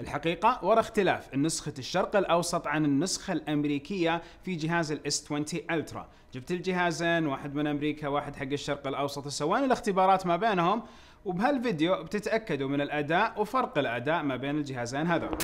الحقيقة وراء اختلاف النسخة الشرق الأوسط عن النسخة الأمريكية في جهاز الاس 20 الترا جبت الجهازين واحد من أمريكا واحد حق الشرق الأوسط سوينا الاختبارات ما بينهم وبهالفيديو بتتأكدوا من الأداء وفرق الأداء ما بين الجهازين هذول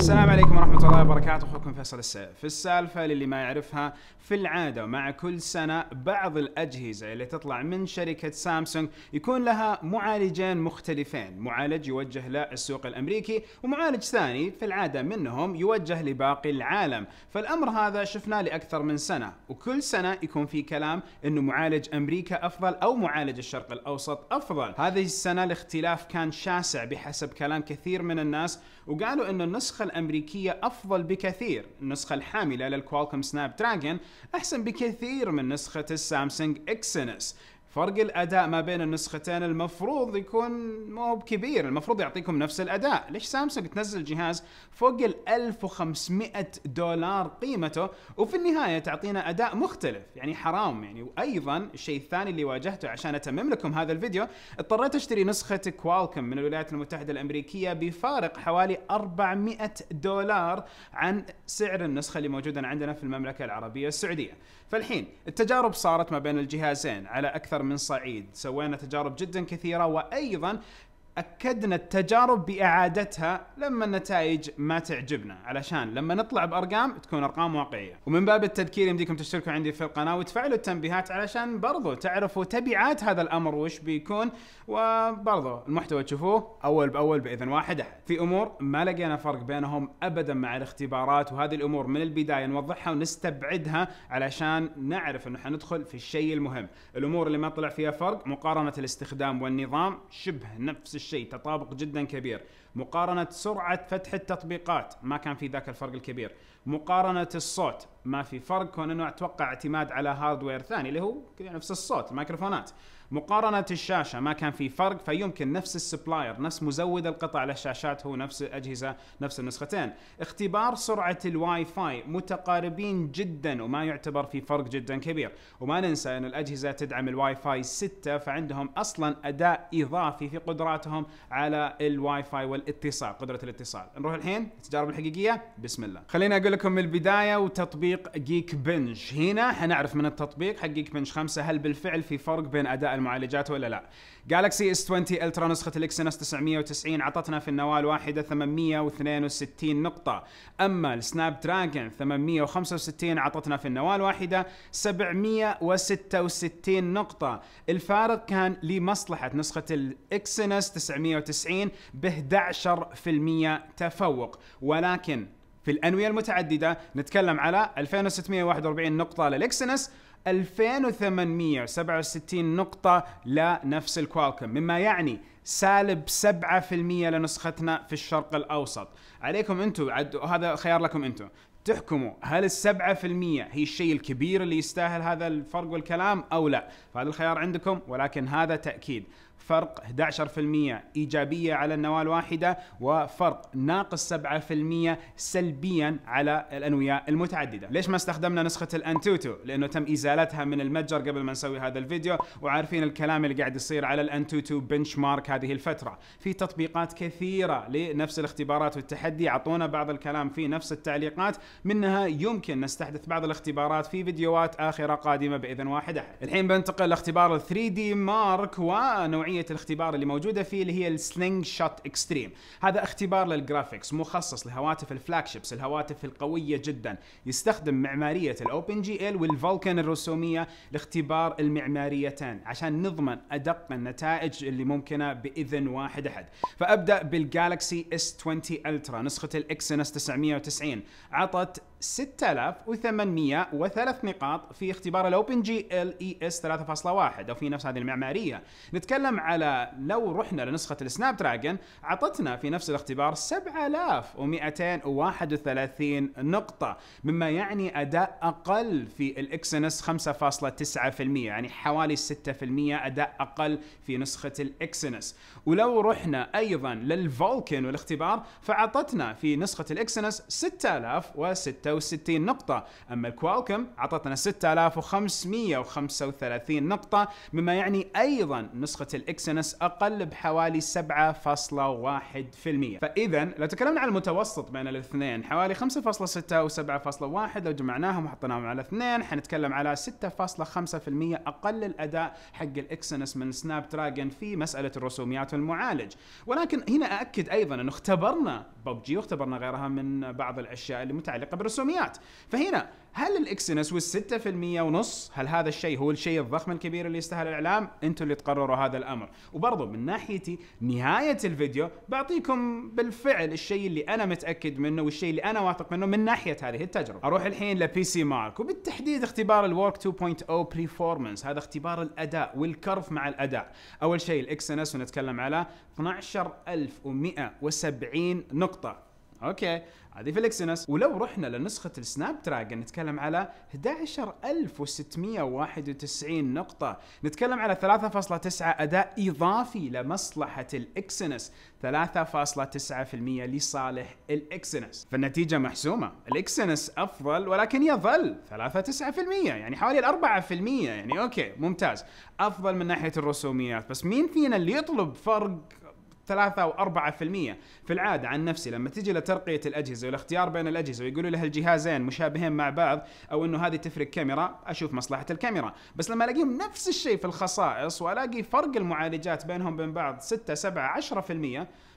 السلام عليكم ورحمة الله وبركاته أخوكم فيصل السيف في السالفة للي ما يعرفها في العادة ومع كل سنة بعض الأجهزة اللي تطلع من شركة سامسونج يكون لها معالجين مختلفين معالج يوجه للسوق الأمريكي ومعالج ثاني في العادة منهم يوجه لباقي العالم فالأمر هذا شفناه لأكثر من سنة وكل سنة يكون في كلام أنه معالج أمريكا أفضل أو معالج الشرق الأوسط أفضل هذه السنة الاختلاف كان شاسع بحسب كلام كثير من الناس وقالوا أن النسخة الأمريكية أفضل بكثير النسخة الحاملة للكوالكوم سناب دراجون أحسن بكثير من نسخة السامسونج إكسينس فرق الاداء ما بين النسختين المفروض يكون مو بكبير المفروض يعطيكم نفس الاداء ليش سامسونج تنزل جهاز فوق ال 1500 دولار قيمته وفي النهايه تعطينا اداء مختلف يعني حرام يعني وايضا الشيء الثاني اللي واجهته عشان اتمم لكم هذا الفيديو اضطريت اشتري نسخه كوالكم من الولايات المتحده الامريكيه بفارق حوالي 400 دولار عن سعر النسخه اللي موجوده عندنا في المملكه العربيه السعوديه فالحين التجارب صارت ما بين الجهازين على اكثر من صعيد سوينا تجارب جدا كثيره وايضا اكدنا التجارب باعادتها لما النتائج ما تعجبنا علشان لما نطلع بارقام تكون ارقام واقعيه ومن باب التذكير يمديكم تشتركوا عندي في القناه وتفعلوا التنبيهات علشان برضو تعرفوا تبعات هذا الامر وش بيكون وبرضو المحتوى تشوفوه اول باول باذن واحد احد في امور ما لقينا فرق بينهم ابدا مع الاختبارات وهذه الامور من البدايه نوضحها ونستبعدها علشان نعرف انه حندخل في الشيء المهم الامور اللي ما طلع فيها فرق مقارنه الاستخدام والنظام شبه نفس الشيء تطابق جدا كبير مقارنه سرعه فتح التطبيقات ما كان في ذاك الفرق الكبير مقارنه الصوت ما في فرق كون انه اتوقع اعتماد على هاردوير ثاني اللي هو نفس الصوت الميكروفونات مقارنه الشاشه ما كان في فرق فيمكن نفس السبلاير نفس مزود القطع للشاشات هو نفس الاجهزه نفس النسختين اختبار سرعه الواي فاي متقاربين جدا وما يعتبر في فرق جدا كبير وما ننسى ان الاجهزه تدعم الواي فاي 6 فعندهم اصلا اداء اضافي في قدراتهم على الواي فاي الاتصال قدره الاتصال نروح الحين التجارب الحقيقيه بسم الله خليني اقول لكم من البدايه وتطبيق جيك بنش هنا حنعرف من التطبيق حق جيك بنش 5 هل بالفعل في فرق بين اداء المعالجات ولا لا جالكسي اس 20 الترا نسخه الاكسينس 990 عطتنا في النواه الواحده 862 نقطه اما السناب دراجون 865 عطتنا في النواه الواحده 766 نقطه الفارق كان لمصلحه نسخه الاكسينس 990 ب 11 11% تفوق ولكن في الأنوية المتعددة نتكلم على 2641 نقطة للإكسنس 2867 نقطة لنفس الكوالكم مما يعني سالب 7% لنسختنا في الشرق الأوسط عليكم أنتم هذا خيار لكم أنتم تحكموا هل السبعة في المية هي الشيء الكبير اللي يستاهل هذا الفرق والكلام أو لا فهذا الخيار عندكم ولكن هذا تأكيد فرق 11% إيجابية على النواة الواحدة وفرق ناقص 7% سلبيا على الأنوية المتعددة ليش ما استخدمنا نسخة الأنتوتو؟ لأنه تم إزالتها من المتجر قبل ما نسوي هذا الفيديو وعارفين الكلام اللي قاعد يصير على الأنتوتو بنش مارك هذه الفترة في تطبيقات كثيرة لنفس الاختبارات والتحدي عطونا بعض الكلام في نفس التعليقات منها يمكن نستحدث بعض الاختبارات في فيديوهات آخرة قادمة بإذن واحد أحد الحين بنتقل لاختبار 3 دي مارك ونوعية نوعيه الاختبار اللي موجوده فيه اللي هي السلينج شوت اكستريم هذا اختبار للجرافيكس مخصص لهواتف الفلاج شيبس الهواتف القويه جدا يستخدم معماريه الاوبن جي ال والفولكان الرسوميه لاختبار المعماريتين عشان نضمن ادق النتائج اللي ممكنه باذن واحد احد فابدا بالجالكسي اس 20 الترا نسخه الاكسنس 990 عطت 6803 نقاط في اختبار الاوبن جي ال اي اس 3.1 او في نفس هذه المعماريه نتكلم على لو رحنا لنسخه السناب دراجون عطتنا في نفس الاختبار 7231 نقطه مما يعني اداء اقل في الاكسنس 5.9% يعني حوالي 6% اداء اقل في نسخه الاكسنس ولو رحنا ايضا للفولكن والاختبار فاعطتنا في نسخه الاكسنس 6006 66 نقطة أما الكوالكم عطتنا 6535 نقطة مما يعني أيضا نسخة الإكسنس أقل بحوالي 7.1% فإذا لو تكلمنا عن المتوسط بين الاثنين حوالي 5.6 و7.1 لو جمعناهم وحطيناهم على اثنين حنتكلم على 6.5% أقل الأداء حق الإكسنس من سناب دراجون في مسألة الرسوميات والمعالج ولكن هنا أأكد أيضا أنه اختبرنا ببجي واختبرنا غيرها من بعض الأشياء اللي متعلقة بالرسوم 900 فهنا هل الاكسنس وال 6% ونص هل هذا الشيء هو الشيء الضخم الكبير اللي يستاهل الاعلام انتم اللي تقرروا هذا الامر وبرضه من ناحيتي نهايه الفيديو بعطيكم بالفعل الشيء اللي انا متاكد منه والشيء اللي انا واثق منه من ناحيه هذه التجربه اروح الحين لبي سي مارك وبالتحديد اختبار الورك 2.0 بريفورمانس هذا اختبار الاداء والكرف مع الاداء اول شيء الاكسنس ونتكلم على 12170 نقطه اوكي هذه في الاكسينس ولو رحنا لنسخه السناب دراجون نتكلم على 11691 نقطه نتكلم على 3.9 اداء اضافي لمصلحه الاكسينس 3.9% لصالح الاكسينس فالنتيجه محسومه الاكسينس افضل ولكن يظل 3.9% يعني حوالي 4% يعني اوكي ممتاز افضل من ناحيه الرسوميات بس مين فينا اللي يطلب فرق 3 او 4% في العاده عن نفسي لما تجي لترقيه الاجهزه والاختيار بين الاجهزه ويقولوا لي الجهازين مشابهين مع بعض او انه هذه تفرق كاميرا اشوف مصلحه الكاميرا بس لما الاقيهم نفس الشيء في الخصائص والاقي فرق المعالجات بينهم بين بعض 6 7 10%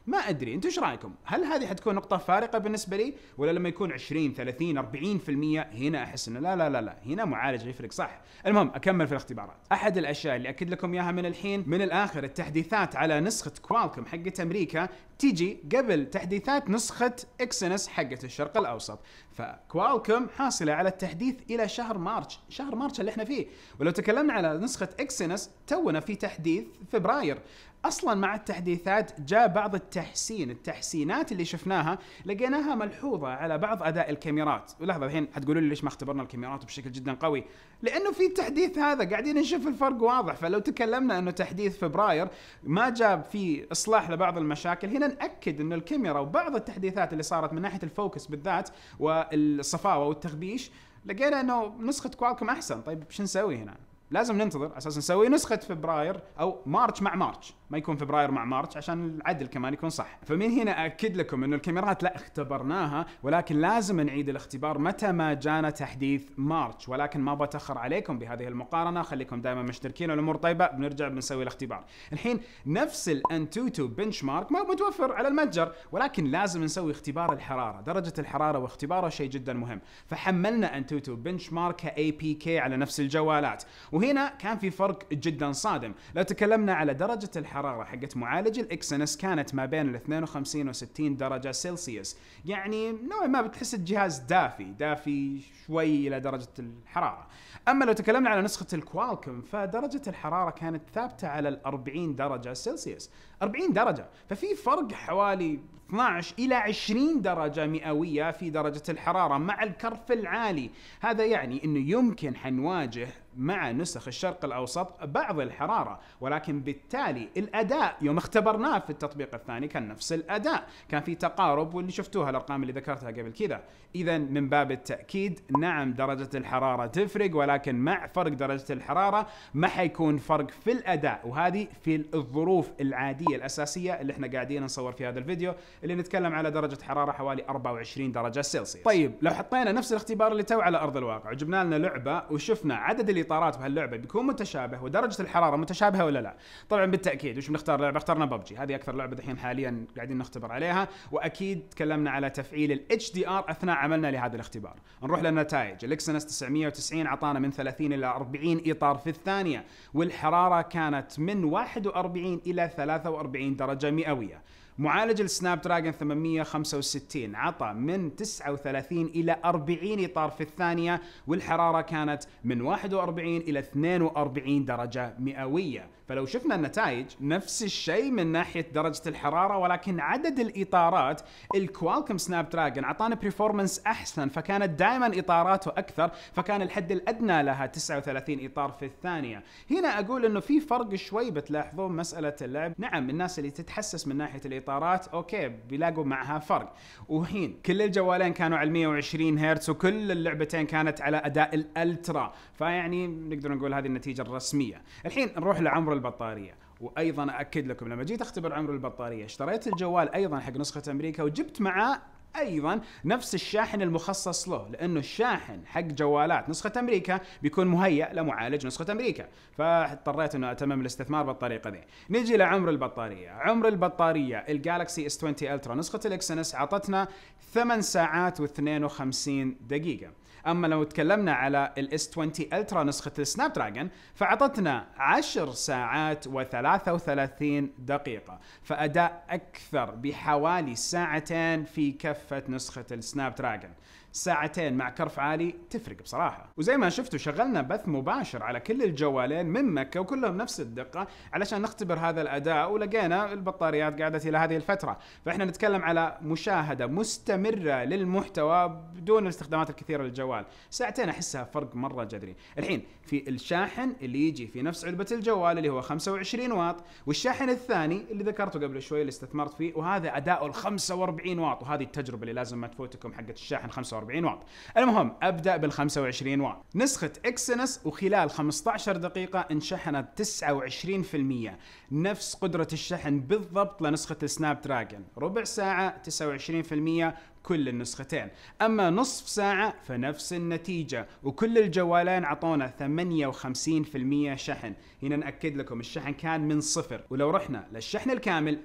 ما ادري انتم ايش رايكم هل هذه حتكون نقطه فارقه بالنسبه لي ولا لما يكون 20 30 40% هنا احس انه لا لا لا لا هنا معالج يفرق صح المهم اكمل في الاختبارات احد الاشياء اللي اكد لكم اياها من الحين من الاخر التحديثات على نسخه كوالكم حقت امريكا تيجي قبل تحديثات نسخه اكسنس حقت الشرق الاوسط فكوالكم حاصله على التحديث الى شهر مارش شهر مارش اللي احنا فيه ولو تكلمنا على نسخه اكسنس تونا في تحديث فبراير اصلا مع التحديثات جاء بعض التحسين التحسينات اللي شفناها لقيناها ملحوظه على بعض اداء الكاميرات ولحظه الحين حتقولوا لي ليش ما اختبرنا الكاميرات بشكل جدا قوي لانه في التحديث هذا قاعدين نشوف الفرق واضح فلو تكلمنا انه تحديث فبراير ما جاب في اصلاح لبعض المشاكل هنا ناكد انه الكاميرا وبعض التحديثات اللي صارت من ناحيه الفوكس بالذات والصفاوه والتغبيش لقينا انه نسخه كوالكم احسن طيب شو نسوي هنا لازم ننتظر اساس نسوي نسخه فبراير او مارتش مع مارتش ما يكون فبراير مع مارتش عشان العدل كمان يكون صح فمن هنا اكد لكم انه الكاميرات لا اختبرناها ولكن لازم نعيد الاختبار متى ما جانا تحديث مارتش ولكن ما بتاخر عليكم بهذه المقارنه خليكم دائما مشتركين والامور طيبه بنرجع بنسوي الاختبار الحين نفس الانتوتو بنش مارك ما متوفر على المتجر ولكن لازم نسوي اختبار الحراره درجه الحراره واختباره شيء جدا مهم فحملنا انتوتو بنش مارك اي بي كي على نفس الجوالات وهنا وهنا كان في فرق جدا صادم لو تكلمنا على درجة الحرارة حقت معالج الاكسنس كانت ما بين ال 52 و 60 درجة سلسيوس يعني نوعا ما بتحس الجهاز دافي دافي شوي إلى درجة الحرارة أما لو تكلمنا على نسخة الكوالكم فدرجة الحرارة كانت ثابتة على ال 40 درجة سلسيوس 40 درجة ففي فرق حوالي 12 إلى 20 درجة مئوية في درجة الحرارة مع الكرف العالي هذا يعني أنه يمكن حنواجه مع نسخ الشرق الأوسط بعض الحرارة ولكن بالتالي الأداء يوم اختبرناه في التطبيق الثاني كان نفس الأداء كان في تقارب واللي شفتوها الأرقام اللي ذكرتها قبل كذا إذا من باب التأكيد نعم درجة الحرارة تفرق ولكن مع فرق درجة الحرارة ما حيكون فرق في الأداء وهذه في الظروف العادية الأساسية اللي احنا قاعدين نصور في هذا الفيديو اللي نتكلم على درجه حراره حوالي 24 درجه سلسيوس طيب لو طيب. حطينا نفس الاختبار اللي تو على ارض الواقع وجبنا لنا لعبه وشفنا عدد الاطارات بهاللعبه بيكون متشابه ودرجه الحراره متشابهه ولا لا طبعا بالتاكيد وش بنختار لعبه اخترنا ببجي هذه اكثر لعبه دحين حاليا قاعدين نختبر عليها واكيد تكلمنا على تفعيل الاتش دي ار اثناء عملنا لهذا الاختبار نروح للنتائج الاكسنس 990 اعطانا من 30 الى 40 اطار في الثانيه والحراره كانت من 41 الى 43 درجه مئويه معالج السناب دراجون 865 عطى من 39 الى 40 اطار في الثانيه والحراره كانت من 41 الى 42 درجه مئويه فلو شفنا النتائج نفس الشيء من ناحيه درجه الحراره ولكن عدد الاطارات الكوالكم سناب دراجون اعطانا برفورمانس احسن فكانت دائما اطاراته اكثر فكان الحد الادنى لها 39 اطار في الثانيه هنا اقول انه في فرق شوي بتلاحظون مساله اللعب نعم الناس اللي تتحسس من ناحيه الاطارات اوكي بيلاقوا معها فرق وحين كل الجوالين كانوا على 120 هرتز وكل اللعبتين كانت على اداء الالترا فيعني نقدر نقول هذه النتيجه الرسميه الحين نروح لعمر البطاريه وايضا اكد لكم لما جيت اختبر عمر البطاريه اشتريت الجوال ايضا حق نسخه امريكا وجبت معاه ايضا نفس الشاحن المخصص له لانه الشاحن حق جوالات نسخه امريكا بيكون مهيأ لمعالج نسخه امريكا فاضطريت انه اتمم الاستثمار بالطريقه دي نجي لعمر البطاريه عمر البطاريه الجالكسي اس 20 الترا نسخه الاكسنس اعطتنا 8 ساعات و52 دقيقه اما لو تكلمنا على الاس 20 الترا نسخه السناب دراجون فاعطتنا 10 ساعات و33 دقيقه فاداء اكثر بحوالي ساعتين في كف كافه نسخه السناب دراجون ساعتين مع كرف عالي تفرق بصراحه وزي ما شفتوا شغلنا بث مباشر على كل الجوالين من مكه وكلهم نفس الدقه علشان نختبر هذا الاداء ولقينا البطاريات قعدت الى هذه الفتره فاحنا نتكلم على مشاهده مستمره للمحتوى بدون الاستخدامات الكثيره للجوال ساعتين احسها فرق مره جذري الحين في الشاحن اللي يجي في نفس علبه الجوال اللي هو 25 واط والشاحن الثاني اللي ذكرته قبل شوي اللي استثمرت فيه وهذا اداؤه 45 واط وهذه التجربه اللي لازم ما تفوتكم حقت الشاحن 45 45 واط المهم ابدا بال 25 واط نسخه اكسنس وخلال 15 دقيقه انشحنت 29% نفس قدرة الشحن بالضبط لنسخة السناب دراجون ربع ساعة 29% كل النسختين أما نصف ساعة فنفس النتيجة وكل الجوالين عطونا 58% شحن هنا نأكد لكم الشحن كان من صفر ولو رحنا للشحن الكامل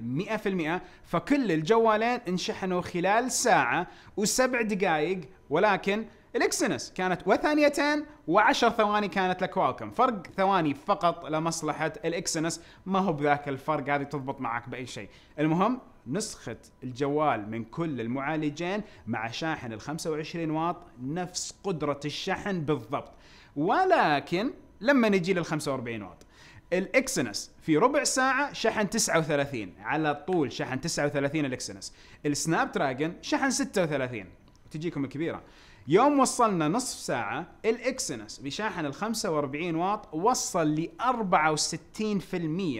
100% فكل الجوالين انشحنوا خلال ساعة وسبع دقائق ولكن الاكسنس كانت وثانيتين وعشر ثواني كانت لكوالكم فرق ثواني فقط لمصلحة الاكسنس ما هو بذاك الفرق هذه تضبط معك بأي شيء المهم نسخة الجوال من كل المعالجين مع شاحن ال 25 واط نفس قدرة الشحن بالضبط ولكن لما نجي لل 45 واط الاكسنس في ربع ساعة شحن 39 على طول شحن 39 الاكسنس السناب دراجون شحن 36 تجيكم الكبيرة يوم وصلنا نصف ساعة الاكسنس بشاحن ال 45 واط وصل ل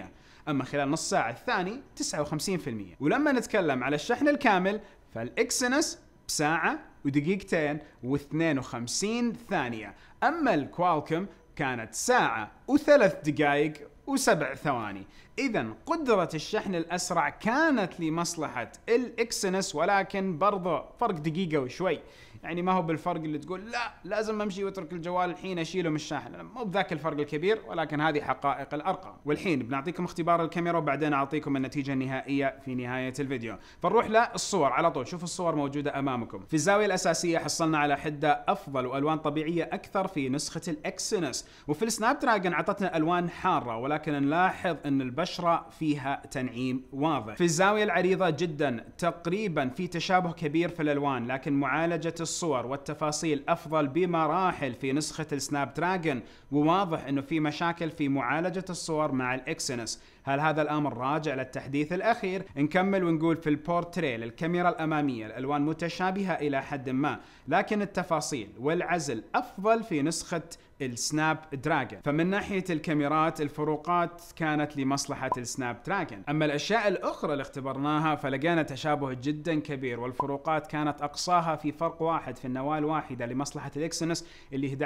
64% اما خلال نص ساعة الثاني 59% ولما نتكلم على الشحن الكامل فالاكسنس بساعة ودقيقتين و52 ثانية اما الكوالكم كانت ساعة وثلاث دقائق وسبع ثواني اذا قدرة الشحن الاسرع كانت لمصلحة الاكسنس ولكن برضه فرق دقيقة وشوي يعني ما هو بالفرق اللي تقول لا لازم امشي واترك الجوال الحين اشيله من الشاحن مو بذاك الفرق الكبير ولكن هذه حقائق الارقام والحين بنعطيكم اختبار الكاميرا وبعدين اعطيكم النتيجه النهائيه في نهايه الفيديو فنروح للصور على طول شوف الصور موجوده امامكم في الزاويه الاساسيه حصلنا على حده افضل والوان طبيعيه اكثر في نسخه الاكسينس وفي السناب دراجون اعطتنا الوان حاره ولكن نلاحظ ان البشره فيها تنعيم واضح في الزاويه العريضه جدا تقريبا في تشابه كبير في الالوان لكن معالجه الصور والتفاصيل أفضل بمراحل في نسخة السناب دراجون وواضح أنه في مشاكل في معالجة الصور مع الإكسينس هل هذا الأمر راجع للتحديث الأخير؟ نكمل ونقول في البورتري للكاميرا الأمامية الألوان متشابهة إلى حد ما لكن التفاصيل والعزل أفضل في نسخة السناب دراجون فمن ناحية الكاميرات الفروقات كانت لمصلحة السناب دراجون أما الأشياء الأخرى اللي اختبرناها فلقينا تشابه جدا كبير والفروقات كانت أقصاها في فرق واحد في النواة الواحدة لمصلحة الإكسنس اللي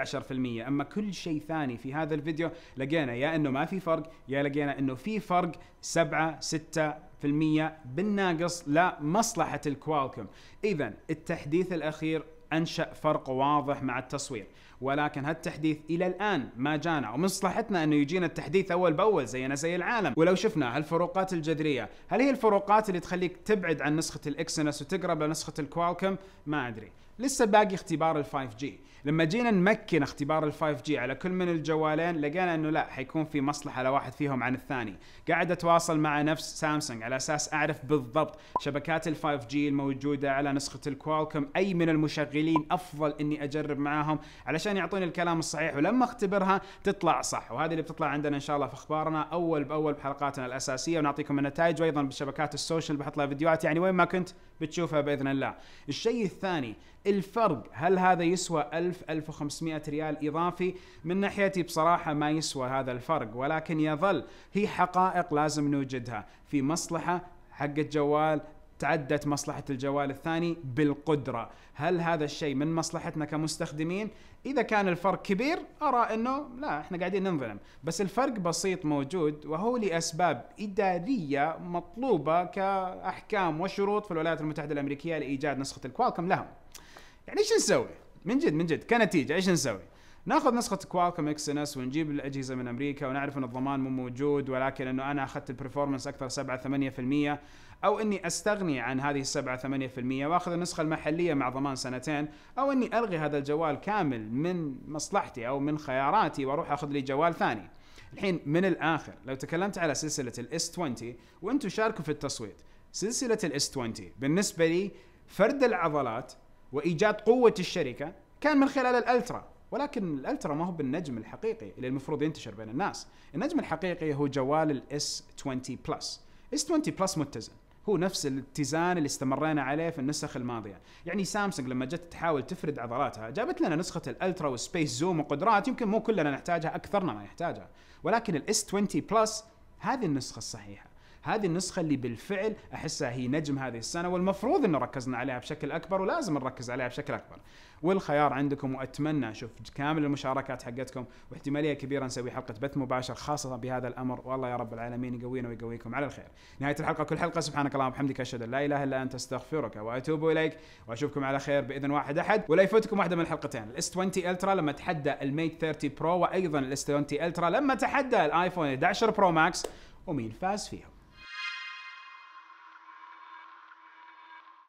11% أما كل شيء ثاني في هذا الفيديو لقينا يا أنه ما في فرق يا لقينا أنه في فرق 7 6 بالناقص لمصلحة الكوالكم إذا التحديث الأخير أنشأ فرق واضح مع التصوير ولكن هالتحديث الى الان ما جانا ومن صلاحتنا انه يجينا التحديث اول باول زينا زي العالم ولو شفنا هالفروقات الجذريه هل هي الفروقات اللي تخليك تبعد عن نسخه الاكسنس وتقرب لنسخه الكوالكم ما ادري لسه باقي اختبار ال 5G لما جينا نمكن اختبار ال 5 جي على كل من الجوالين لقينا انه لا حيكون في مصلحه لواحد فيهم عن الثاني قاعد اتواصل مع نفس سامسونج على اساس اعرف بالضبط شبكات ال 5 جي الموجوده على نسخه الكوالكم اي من المشغلين افضل اني اجرب معاهم علشان يعطوني الكلام الصحيح ولما اختبرها تطلع صح وهذه اللي بتطلع عندنا ان شاء الله في اخبارنا اول باول بحلقاتنا الاساسيه ونعطيكم النتائج وايضا بشبكات السوشيال بحط لها فيديوهات يعني وين ما كنت بتشوفها باذن الله الشيء الثاني الفرق هل هذا يسوى 1000 1000 1500 ريال اضافي من ناحيتي بصراحه ما يسوى هذا الفرق ولكن يظل هي حقائق لازم نوجدها في مصلحه حقت جوال تعدت مصلحة الجوال الثاني بالقدرة هل هذا الشيء من مصلحتنا كمستخدمين إذا كان الفرق كبير أرى أنه لا إحنا قاعدين ننظلم بس الفرق بسيط موجود وهو لأسباب إدارية مطلوبة كأحكام وشروط في الولايات المتحدة الأمريكية لإيجاد نسخة الكوالكم لهم يعني شو نسوي من جد من جد كنتيجه ايش نسوي؟ ناخذ نسخه كوالكوم اكس ان اس ونجيب الاجهزه من امريكا ونعرف ان الضمان مو موجود ولكن انه انا اخذت البرفورمانس اكثر 7 8% او اني استغني عن هذه السبعة 8% واخذ النسخة المحلية مع ضمان سنتين او اني الغي هذا الجوال كامل من مصلحتي او من خياراتي واروح اخذ لي جوال ثاني. الحين من الاخر لو تكلمت على سلسلة الاس 20 وانتم شاركوا في التصويت سلسلة الاس 20 بالنسبة لي فرد العضلات وايجاد قوه الشركه كان من خلال الالترا ولكن الالترا ما هو بالنجم الحقيقي اللي المفروض ينتشر بين الناس النجم الحقيقي هو جوال الاس 20 بلس اس 20 بلس متزن هو نفس الاتزان اللي استمرينا عليه في النسخ الماضيه يعني سامسونج لما جت تحاول تفرد عضلاتها جابت لنا نسخه الالترا والسبيس زوم وقدرات يمكن مو كلنا نحتاجها اكثرنا ما يحتاجها ولكن الاس 20 بلس هذه النسخه الصحيحه هذه النسخه اللي بالفعل احسها هي نجم هذه السنه والمفروض ان ركزنا عليها بشكل اكبر ولازم نركز عليها بشكل اكبر والخيار عندكم واتمنى اشوف كامل المشاركات حقتكم واحتماليه كبيره نسوي حلقه بث مباشر خاصه بهذا الامر والله يا رب العالمين يقوينا ويقويكم على الخير نهايه الحلقه كل حلقه سبحانك اللهم وبحمدك اشهد ان لا اله الا انت استغفرك واتوب اليك واشوفكم على خير باذن واحد احد ولا يفوتكم واحده من الحلقتين الاس 20 الترا لما تحدى الميت 30 برو وايضا الاس 20 الترا لما تحدى الايفون 11 برو ماكس ومين فاز فيهم